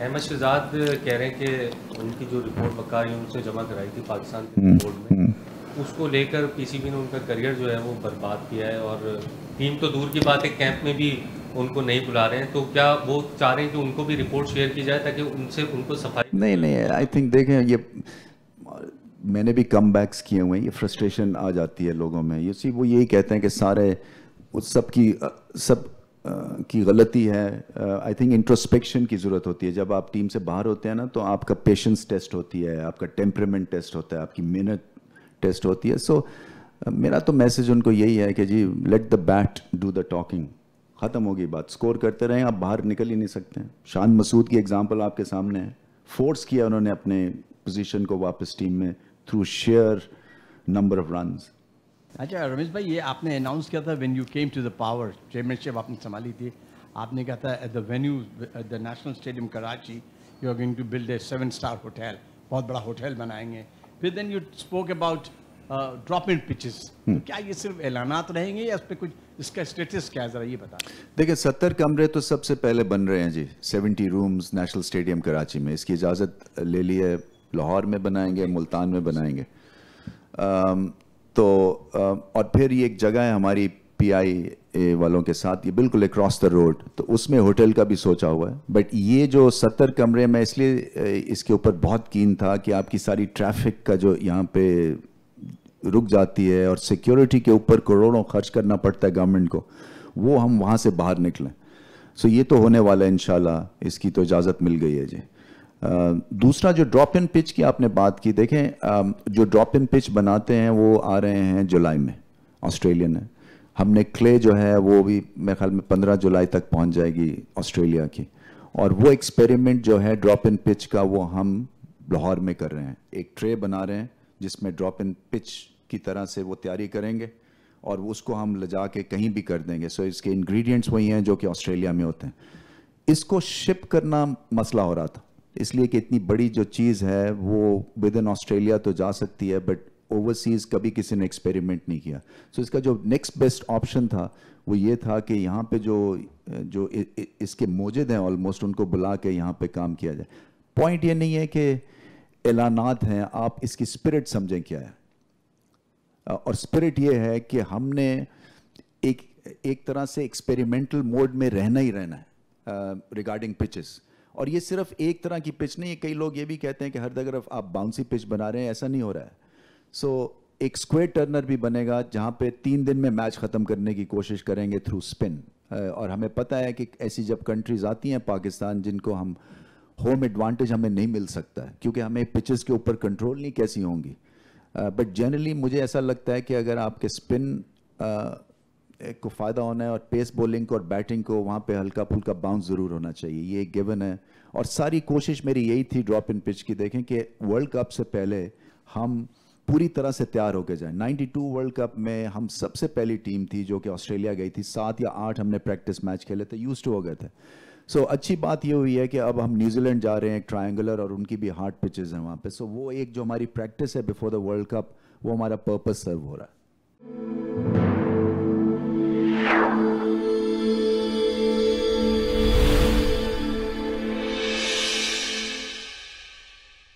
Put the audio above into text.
अहमद शहजाद कह रहे हैं कि उनकी जो रिपोर्ट बकारी उनसे जमा कराई थी पाकिस्तान की रिपोर्ट हम्म, में हम्म। उसको लेकर पीसीबी ने उनका करियर जो है वो बर्बाद किया है और टीम तो दूर की बात है कैंप में भी उनको नहीं बुला रहे हैं तो क्या वो चाह रहे हैं कि उनको भी रिपोर्ट शेयर की जाए ताकि उनसे उनको सफाई नहीं नहीं आई थिंक देखें ये मैंने भी कम बैक्स किए हुए हैं ये फ्रस्ट्रेशन आ जाती है लोगों में ये सी वो यही कहते हैं कि सारे उस सब की सब की गलती है आई थिंक इंट्रोस्पेक्शन की ज़रूरत होती है जब आप टीम से बाहर होते हैं ना तो आपका पेशेंस टेस्ट होती है आपका टेम्परमेंट टेस्ट होता है आपकी मेहनत टेस्ट होती है सो so, मेरा तो मैसेज उनको यही है कि जी let the bat do the talking ख़त्म होगी बात स्कोर करते रहें आप बाहर निकल ही नहीं सकते शान मसूद की एग्जाम्पल आपके सामने है फोर्स किया उन्होंने अपने पोजिशन को वापस टीम में through sheer number of runs अच्छा रमेश भाई ये आपने अनाउंस किया था when you came to the power chairmanship आपने संभाली थी आपने कहा था at the venue the national stadium Karachi you are going to build a seven star hotel बहुत बड़ा होटल बनाएंगे फिर then you spoke about drop in pitches क्या ये सिर्फ ऐलानात रहेंगे या उस पर कुछ इसका स्टेटस क्या है ज़रा ये बता देखिए सत्तर कमरे तो सबसे पहले बन रहे हैं जी seventy rooms national stadium Karachi में इसकी इजाज़त ले ली है लाहौर में बनाएंगे मुल्तान में बनाएंगे um, तो और फिर ये एक जगह है हमारी पीआई वालों के साथ ये बिल्कुल अक्रॉस द रोड तो उसमें होटल का भी सोचा हुआ है बट ये जो सत्तर कमरे मैं इसलिए इसके ऊपर बहुत कीन था कि आपकी सारी ट्रैफिक का जो यहाँ पे रुक जाती है और सिक्योरिटी के ऊपर करोड़ों खर्च करना पड़ता है गवर्नमेंट को वो हम वहाँ से बाहर निकलें सो ये तो होने वाला है इन इसकी तो इजाज़त मिल गई है जी दूसरा जो ड्रॉप इन पिच की आपने बात की देखें जो ड्रॉप इन पिच बनाते हैं वो आ रहे हैं जुलाई में ऑस्ट्रेलियन है हमने क्ले जो है वो भी मेरे ख्याल में पंद्रह जुलाई तक पहुंच जाएगी ऑस्ट्रेलिया की और वो एक्सपेरिमेंट जो है ड्रॉप इन पिच का वो हम लाहौर में कर रहे हैं एक ट्रे बना रहे हैं जिसमें ड्रॉप इन पिच की तरह से वो तैयारी करेंगे और उसको हम ले जा के कहीं भी कर देंगे सो इसके इंग्रेडिएंट्स वही हैं जो कि ऑस्ट्रेलिया में होते हैं इसको शिप करना मसला हो रहा था इसलिए कि इतनी बड़ी जो चीज़ है वो विद इन ऑस्ट्रेलिया तो जा सकती है बट ओवरसीज़ कभी किसी ने एक्सपेरिमेंट नहीं किया सो so इसका जो नेक्स्ट बेस्ट ऑप्शन था वो ये था कि यहाँ पे जो जो इ, इ, इसके मौजूद हैं ऑलमोस्ट उनको बुला के यहाँ पे काम किया जाए पॉइंट ये नहीं है कि एलानात हैं आप इसकी स्पिरिट समझें क्या है और स्पिरिट ये है कि हमने एक एक तरह से एक्सपेरिमेंटल मोड में रहना ही रहना है रिगार्डिंग पिचेस और ये सिर्फ एक तरह की पिच नहीं है कई लोग ये भी कहते हैं कि हर तरफ आप बाउंसी पिच बना रहे हैं ऐसा नहीं हो रहा है सो so, एक स्क्वेयर टर्नर भी बनेगा जहाँ पे तीन दिन में मैच ख़त्म करने की कोशिश करेंगे थ्रू स्पिन और हमें पता है कि ऐसी जब कंट्रीज़ आती हैं पाकिस्तान जिनको हम होम एडवांटेज हमें नहीं मिल सकता है क्योंकि हमें पिचेस के ऊपर कंट्रोल नहीं कैसी होंगी बट uh, जनरली मुझे ऐसा लगता है कि अगर आपके स्पिन uh, को फ़ायदा होना है और पेस बॉलिंग को और बैटिंग को वहां पे हल्का फुल्का बाउंस ज़रूर होना चाहिए ये एक गिवन है और सारी कोशिश मेरी यही थी ड्रॉप इन पिच की देखें कि वर्ल्ड कप से पहले हम पूरी तरह से तैयार होकर जाए 92 वर्ल्ड कप में हम सबसे पहली टीम थी जो कि ऑस्ट्रेलिया गई थी सात या आठ हमने प्रैक्टिस मैच खेले थे यूज टू हो गए थे सो so, अच्छी बात यह हुई है कि अब हम न्यूजीलैंड जा रहे हैं ट्रायंगुलर और उनकी भी हार्ड पिचेज़ हैं वहाँ पे सो so, वो एक जो हमारी प्रैक्टिस है बिफोर द वर्ल्ड कप वो हमारा पर्पज़ सर्व हो रहा है